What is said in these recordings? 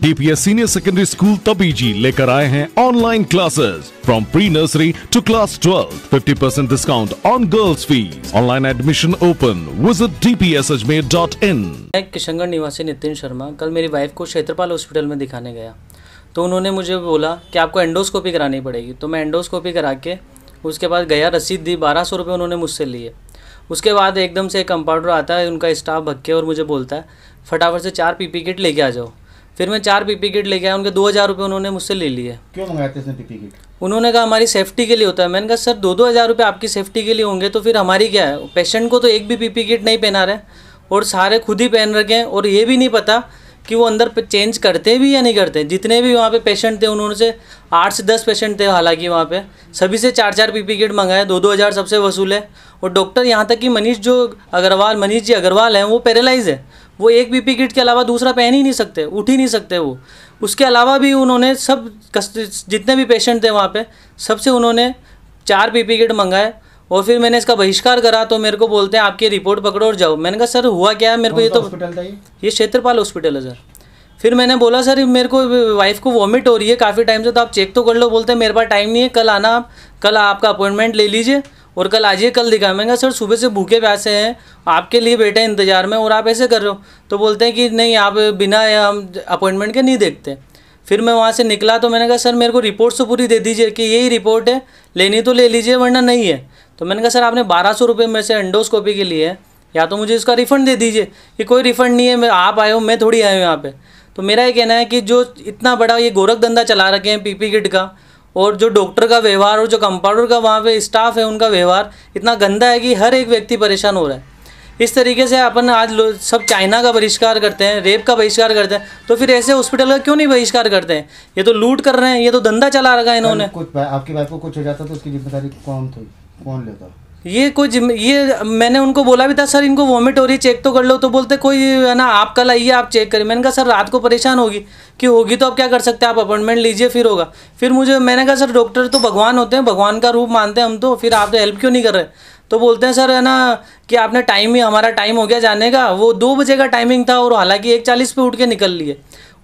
DPS senior secondary school Tabiji लेकर आए हैं online classes from pre nursery to class twelfth fifty percent discount on girls fees online admission open visit D P S Ajmer dot in मैं किशनगढ़ निवासी नितिन शर्मा कल मेरी wife को क्षेत्रपाल hospital में दिखाने गया तो उन्होंने मुझे बोला कि आपको एंडोस्कोपी करानी पड़ेगी तो मैं एंडोस्कोपी करा के उसके बाद गया रसीद दी बारह सौ रुपये उन्होंने मुझसे लिए उसके बाद एकदम से एक कंपाउंडर आता है उनका स्टाफ भक्के और मुझे बोलता है फटाफट से चार पीपी किट लेके आ जाओ फिर मैं चार पीपी किट लेके आया उनके दो हज़ार रुपये उन्होंने मुझसे ले लिए क्यों मंगाए थे पीपी किट उन्होंने कहा हमारी सेफ्टी के लिए होता है मैंने कहा सर दो दो हज़ार रुपये आपकी सेफ्टी के लिए होंगे तो फिर हमारी क्या है पेशेंट को तो एक भी पीपी किट नहीं पहना रहे और सारे खुद ही पहन रखे हैं और ये भी नहीं पता कि वो अंदर चेंज करते भी या नहीं करते जितने भी वहाँ पे पेशेंट थे उन्होंने से आठ से दस पेशेंट थे हालांकि वहाँ पे सभी से चार चार पीपी किट मंगाए दो दो हज़ार सबसे वसूल है और डॉक्टर यहाँ तक कि मनीष जो अग्रवाल मनीष जी अग्रवाल हैं वो पैरालाइज है वो एक बीपी किट के अलावा दूसरा पहन ही नहीं सकते उठ ही नहीं सकते वो उसके अलावा भी उन्होंने सब जितने भी पेशेंट थे वहाँ पर सबसे उन्होंने चार पी किट मंगाए और फिर मैंने इसका बहिष्कार करा तो मेरे को बोलते हैं आपकी रिपोर्ट पकड़ो और जाओ मैंने कहा सर हुआ क्या है मेरे को ये तो हॉस्पिटल ये क्षेत्रपाल हॉस्पिटल है सर फिर मैंने बोला सर मेरे को वाइफ को वॉमिट हो रही है काफ़ी टाइम से तो आप चेक तो कर लो बोलते हैं मेरे पास टाइम नहीं है कल आना आप कल आपका अपॉइंटमेंट ले लीजिए और कल आज ही कल दिखा मैं कहा सर सुबह से भूखे प्यासे हैं आपके लिए बैठे इंतज़ार में और आप ऐसे कर रहे हो तो बोलते हैं कि नहीं आप बिना हम अपॉइंटमेंट के नहीं देखते फिर मैं वहाँ से निकला तो मैंने कहा सर मेरे को रिपोर्ट तो पूरी दे दीजिए कि यही रिपोर्ट है लेनी तो ले लीजिए वरना नहीं है तो मैंने कहा सर आपने बारह सौ रुपये में से एंडोस्कोपी के लिए या तो मुझे इसका रिफ़ंड दे दीजिए कि कोई रिफ़ंड नहीं है मैं आप आए हो मैं थोड़ी आया हूँ यहाँ पर तो मेरा ये कहना है कि जो इतना बड़ा ये गोरख धंधा चला रखे हैं पीपी किट का और जो डॉक्टर का व्यवहार और जो कंपाउंडर का वहाँ पे स्टाफ है उनका व्यवहार इतना गंदा है कि हर एक व्यक्ति परेशान हो रहा है इस तरीके से अपन आज सब चाइना का बहिष्कार करते हैं रेप का बहिष्कार करते हैं तो फिर ऐसे हॉस्पिटल का क्यों नहीं बहिष्कार करते हैं ये तो लूट कर रहे हैं ये तो धंधा चला रखा है इन्होंने कुछ आपकी बात को कुछ हो जाता तो उसकी जिम्मेदारी कौन थी कौन लेता ये कुछ ये मैंने उनको बोला भी था सर इनको वॉमिट हो रही चेक तो कर लो तो बोलते कोई है ना आप कल आइए आप चेक करिए मैंने कहा सर रात को परेशान होगी कि होगी तो आप क्या कर सकते हैं आप अपॉइंटमेंट लीजिए फिर होगा फिर मुझे मैंने कहा सर डॉक्टर तो भगवान होते हैं भगवान का रूप मानते हैं हम तो फिर आप तो हेल्प क्यों नहीं कर रहे तो बोलते हैं सर है ना कि आपने टाइम ही हमारा टाइम हो गया जाने का वो दो बजे का टाइमिंग था और हालांकि एक चालीस पे उठ के निकल लिए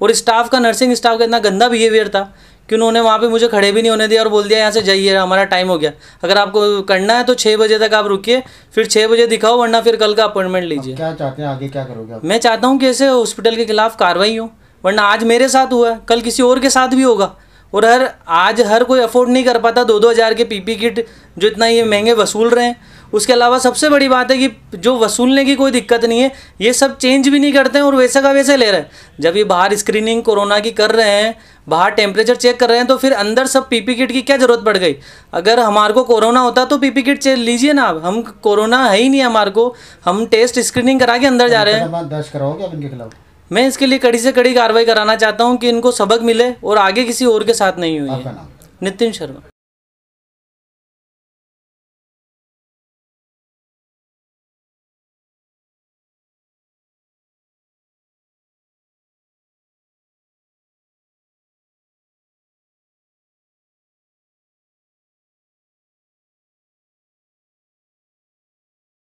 और स्टाफ का नर्सिंग स्टाफ का इतना गंदा बिहेवियर था कि उन्होंने वहाँ पे मुझे खड़े भी नहीं होने दिया और बोल दिया यहाँ से जाइए हमारा टाइम हो गया अगर आपको करना है तो छः बजे तक आप रुकिए फिर छः बजे दिखाओ वरना फिर कल का अपॉइंटमेंट लीजिए क्या चाहते हैं आगे क्या करोगे मैं चाहता हूँ कि ऐसे हॉस्पिटल के खिलाफ कार्रवाई हो वरना आज मेरे साथ हुआ है कल किसी और के साथ भी होगा और हर आज हर कोई अफोर्ड नहीं कर पाता दो दो हज़ार के पी पी किट जो इतना ये महंगे वसूल रहे हैं उसके अलावा सबसे बड़ी बात है कि जो वसूलने की कोई दिक्कत नहीं है ये सब चेंज भी नहीं करते हैं और वैसे का वैसे ले रहे हैं जब ये बाहर स्क्रीनिंग कोरोना की कर रहे हैं बाहर टेम्परेचर चेक कर रहे हैं तो फिर अंदर सब पीपी किट की क्या ज़रूरत पड़ गई अगर हमारे को कोरोना होता तो पीपी किट चेक लीजिए ना आप हम कोरोना है ही नहीं हमारे को हम टेस्ट स्क्रीनिंग करा के अंदर जा रहे हैं दर्ज कराओगे आप इनके खिलाफ मैं इसके लिए कड़ी से कड़ी कार्रवाई कराना चाहता हूँ कि इनको सबक मिले और आगे किसी और के साथ नहीं हुई नितिन शर्मा